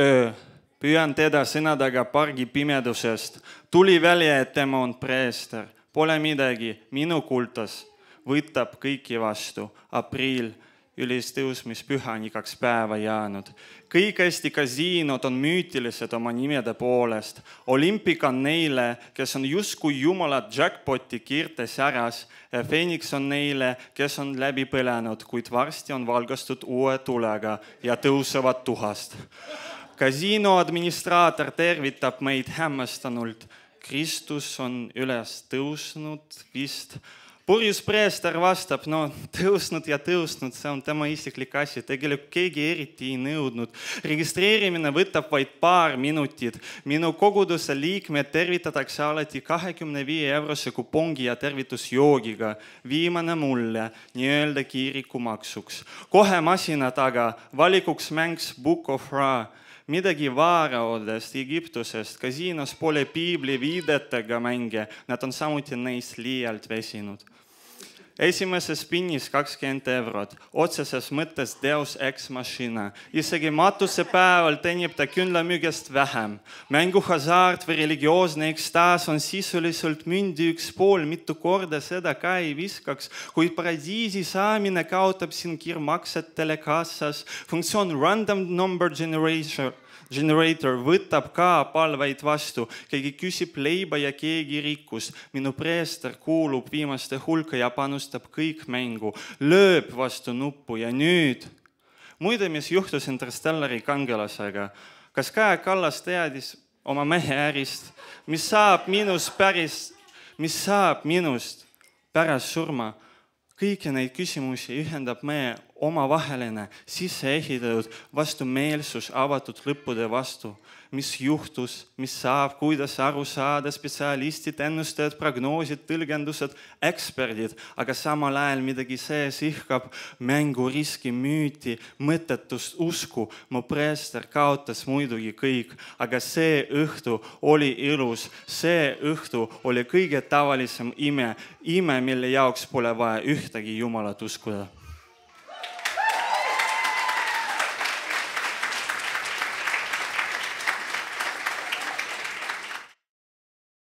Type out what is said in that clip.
öö. püüan teda sõnadega pargi pimedusest. tuli välja, et tema on preester, pole midagi, minu kultas võtab kõiki vastu. aprill, ülestõusmispüha on igaks päeva jäänud. kõik Eesti kasiinod on müütilised oma nimede poolest. olümpik on neile, kes on justkui jumala jackpoti kiirtes äras ja Phoenix on neile, kes on läbi põlenud, kuid varsti on valgustud uue tulega ja tõusevad tuhast kasiino administraator tervitab meid hämmastunult. Kristus on üles tõusnud vist. purjus preester vastab, no tõusnud ja tõusnud, see on tema isiklik asi, tegelikult keegi eriti ei nõudnud. registreerimine võtab vaid paar minutit. minu koguduse liikmed tervitatakse alati kahekümne viie eurose kupongi ja tervitusjoogiga. viimane mulle nii-öelda kiirikumaksuks. kohe masina taga valikuks mängs Book of Ra midagi varaodest, Egiptusest, ka siin on poole piibli viidetega mänge, nad on samuti neist liialt väsinud esimeses pinnis kakskümmend eurot, otseses mõttes Deus Ex Machina. isegi matusepäeval teenib ta küünlamüügist vähem. mänguhasart või religioosne ekstaas on sisuliselt mündi üks pool, mitu korda seda ka ei viskaks, kuid paradiisi saamine kaotab siin kiirmaksetele kassas. funktsioon random number generation generator võtab ka palveid vastu, keegi küsib leiba ja keegi rikkust. minu preester kuulub viimaste hulka ja panustab vastab kõik mängu, lööb vastu nuppu ja nüüd. muide, mis juhtus Interstellari kangelasega, kas Kaja Kallas teadis oma mehe ärist, mis saab minust päris, mis saab minust pärast surma? kõiki neid küsimusi ühendab meie omavaheline sisse ehitatud vastumeelsus avatud lõppude vastu, mis juhtus, mis saab, kuidas aru saada, spetsialistid, ennustajad, prognoosid, tõlgendused, eksperdid, aga samal ajal midagi sees ihkab mänguriski, müüti, mõttetust, usku. mu preester kaotas muidugi kõik, aga see õhtu oli ilus, see õhtu oli kõige tavalisem ime, ime, mille jaoks pole vaja ühtegi jumalat uskuda